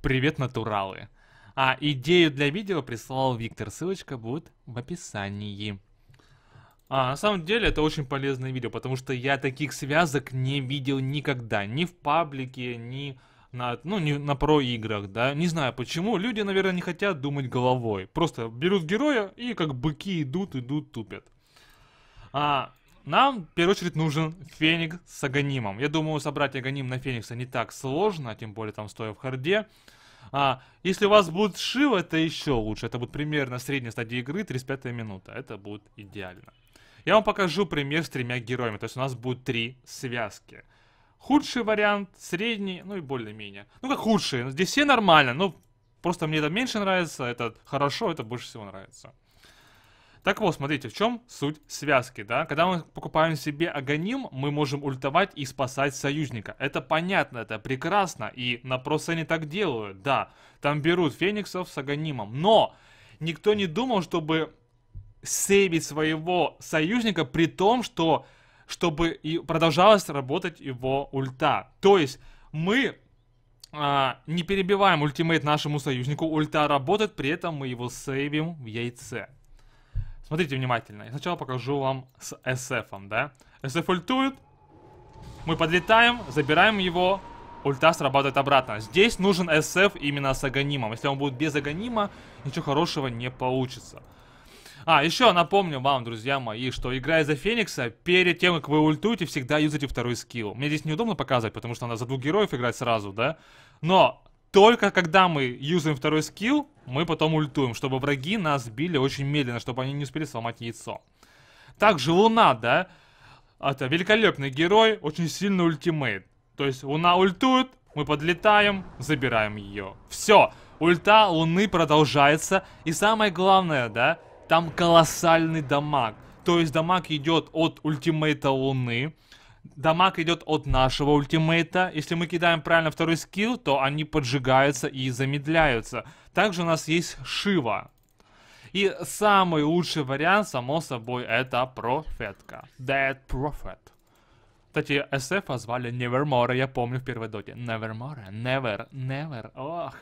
Привет, натуралы. А идею для видео прислал Виктор, ссылочка будет в описании. А, на самом деле это очень полезное видео, потому что я таких связок не видел никогда. Ни в паблике, ни на, ну, на про-играх, да. Не знаю почему, люди, наверное, не хотят думать головой. Просто берут героя и как быки идут, идут, тупят. А, нам, в первую очередь, нужен феник с Аганимом. Я думаю, собрать Аганим на Феникса не так сложно, тем более там стоя в харде. А, если у вас будет Шива, это еще лучше. Это будет примерно средняя стадия игры, 35 минута. Это будет идеально. Я вам покажу пример с тремя героями. То есть у нас будет три связки. Худший вариант, средний, ну и более-менее. Ну как худшие, здесь все нормально, но просто мне это меньше нравится, это хорошо, это больше всего нравится. Так вот, смотрите, в чем суть связки, да? Когда мы покупаем себе агоним, мы можем ультовать и спасать союзника. Это понятно, это прекрасно, и на просто они так делают, да. Там берут фениксов с агонимом, но никто не думал, чтобы сейвить своего союзника, при том, что чтобы и продолжалась работать его ульта. То есть мы а, не перебиваем ультимейт нашему союзнику, ульта работает, при этом мы его сейвим в яйце. Смотрите внимательно. Я сначала покажу вам с SF, да? SF ультует. Мы подлетаем, забираем его. Ульта срабатывает обратно. Здесь нужен SF именно с Аганимом. Если он будет без Аганима, ничего хорошего не получится. А, еще напомню вам, друзья мои, что играя за Феникса, перед тем, как вы ультуете, всегда юзайте второй скилл. Мне здесь неудобно показывать, потому что надо за двух героев играть сразу, да? Но только когда мы юзаем второй скилл, мы потом ультуем, чтобы враги нас били очень медленно, чтобы они не успели сломать яйцо. Также Луна, да? Это великолепный герой, очень сильный ультимейт. То есть Луна ультует, мы подлетаем, забираем ее. Все, ульта Луны продолжается. И самое главное, да, там колоссальный дамаг. То есть дамаг идет от ультимейта Луны дамаг идет от нашего ультимейта. Если мы кидаем правильно второй скилл, то они поджигаются и замедляются. Также у нас есть Шива. И самый лучший вариант, само собой, это профетка. Dead Prophet. Кстати, SF звали Nevermore, я помню в первой доте. Nevermore, never, never, ох.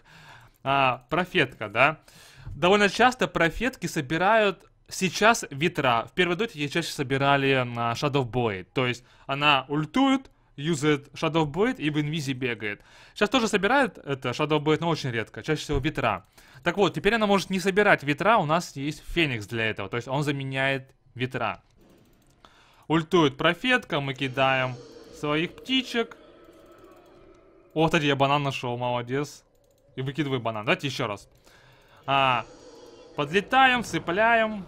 А, профетка, да? Довольно часто профетки собирают сейчас ветра. В первой доте я чаще собирали на Shadow Blade. То есть она ультует, юзает Shadow Blade и в Инвизи бегает. Сейчас тоже собирает это Shadow Blade, но очень редко, чаще всего ветра. Так вот, теперь она может не собирать ветра, у нас есть Феникс для этого, то есть он заменяет ветра. Ультует профетка, мы кидаем своих птичек. Вот кстати, я банан нашел, молодец. И выкидываю банан. Давайте еще раз. А, подлетаем, цепляем.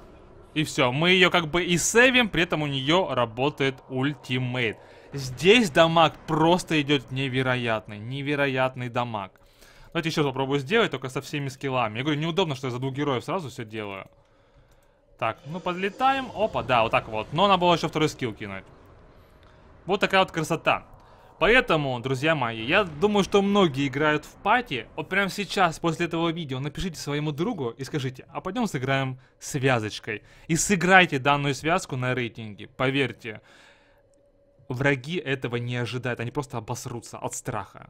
И все, мы ее как бы и сейвим, при этом у нее работает ультимейт. Здесь дамаг просто идет невероятный, невероятный дамаг. Давайте еще попробую сделать, только со всеми скиллами. Я говорю, неудобно, что я за двух героев сразу все делаю. Так, ну подлетаем. Опа, да, вот так вот. Но она была еще второй скилл кинуть. Вот такая вот красота. Поэтому, друзья мои, я думаю, что многие играют в пати. Вот прямо сейчас, после этого видео, напишите своему другу и скажите, а пойдем сыграем связочкой. И сыграйте данную связку на рейтинге, поверьте. Враги этого не ожидают, они просто обосрутся от страха.